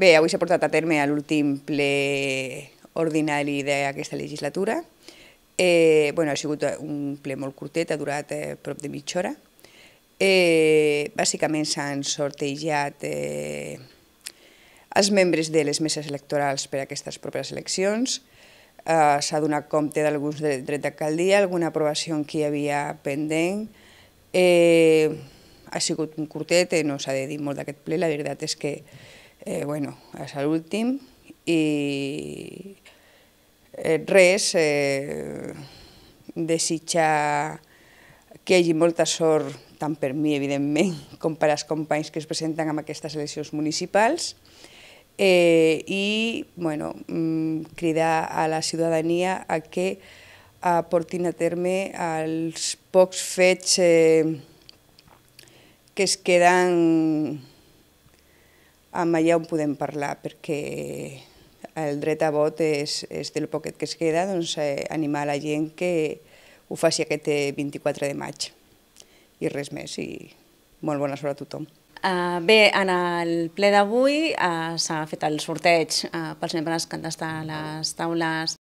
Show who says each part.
Speaker 1: Bé, avui s'ha portat a terme a l'últim ple ordinari d'aquesta legislatura. Eh, bueno, ha sigut un ple molt curtet, ha durat eh, prop de mitja hora. Eh, bàsicament s'han sortejat eh, els membres de les meses electorals per a aquestes properes eleccions, eh, s'ha donat compte d'alguns drets d'alcaldia, alguna aprovació que hi havia pendent, eh, ha sigut un curtet, eh, no s'ha de dir molt d'aquest ple, la veritat és que eh, bueno, és l'últim, i eh, res, eh, desitjar que hi hagi molta sort, tant per mi, evidentment, com per als companys que es presenten en aquestes eleccions municipals, eh, i bueno, mm, cridar a la ciutadania a que a eh, portin a terme els pocs fets eh, que es queden amb allà on podem parlar, perquè el dret a vot és, és del poquet que es queda, doncs eh, animar la gent que ho faci aquest 24 eh, de maig. I res més, i molt bona sort a tothom.
Speaker 2: Uh, bé, en el ple d'avui uh, s'ha fet el sorteig uh, ah, pels membres que han d'estar a les taules